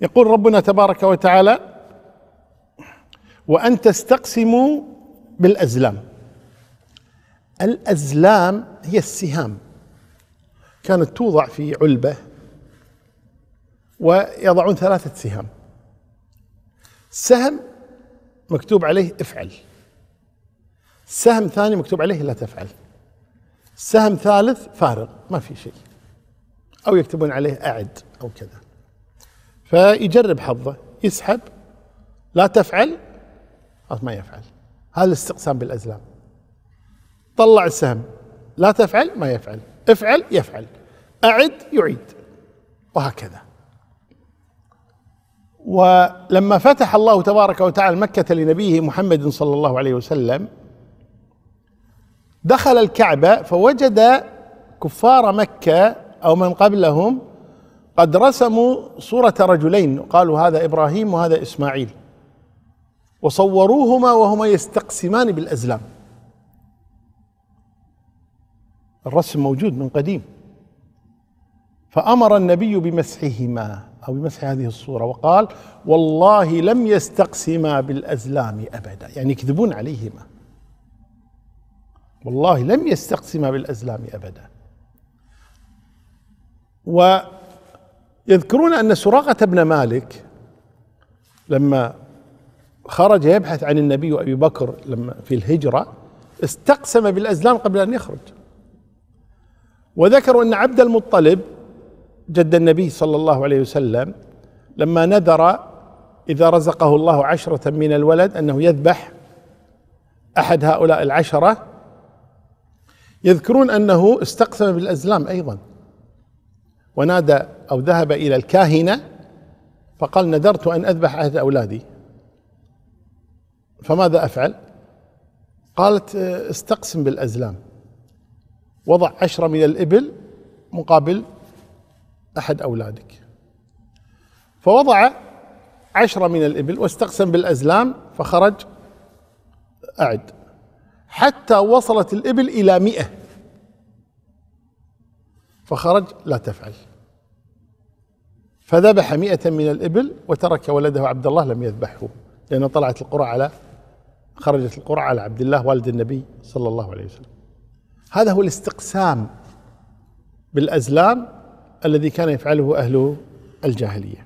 يقول ربنا تبارك وتعالى وأن تستقسموا بالأزلام الأزلام هي السهام كانت توضع في علبة ويضعون ثلاثة سهام سهم مكتوب عليه افعل سهم ثاني مكتوب عليه لا تفعل سهم ثالث فارغ ما في شيء أو يكتبون عليه أعد أو كذا فيجرب حظه يسحب لا تفعل ما يفعل هذا الاستقسام بالازلام طلع السهم لا تفعل ما يفعل افعل يفعل اعد يعيد وهكذا ولما فتح الله تبارك وتعالى مكة لنبيه محمد صلى الله عليه وسلم دخل الكعبة فوجد كفار مكة أو من قبلهم قد رسموا صورة رجلين قالوا هذا إبراهيم وهذا إسماعيل وصوروهما وهما يستقسمان بالأزلام الرسم موجود من قديم فأمر النبي بمسحهما أو بمسح هذه الصورة وقال والله لم يستقسما بالأزلام أبدا يعني يكذبون عليهما والله لم يستقسما بالأزلام أبدا و يذكرون أن سراقة بن مالك لما خرج يبحث عن النبي وأبي بكر لما في الهجرة استقسم بالأزلام قبل أن يخرج وذكروا أن عبد المطلب جد النبي صلى الله عليه وسلم لما نذر إذا رزقه الله عشرة من الولد أنه يذبح أحد هؤلاء العشرة يذكرون أنه استقسم بالأزلام أيضا ونادى أو ذهب إلى الكاهنة فقال نذرت أن أذبح أحد أولادي فماذا أفعل قالت استقسم بالأزلام وضع عشرة من الإبل مقابل أحد أولادك فوضع عشرة من الإبل واستقسم بالأزلام فخرج أعد حتى وصلت الإبل إلى مئة فخرج لا تفعل فذبح مئة من الإبل وترك ولده عبد الله لم يذبحه لأن طلعت القرى على خرجت القرى على عبد الله والد النبي صلى الله عليه وسلم هذا هو الاستقسام بالأزلام الذي كان يفعله أهل الجاهلية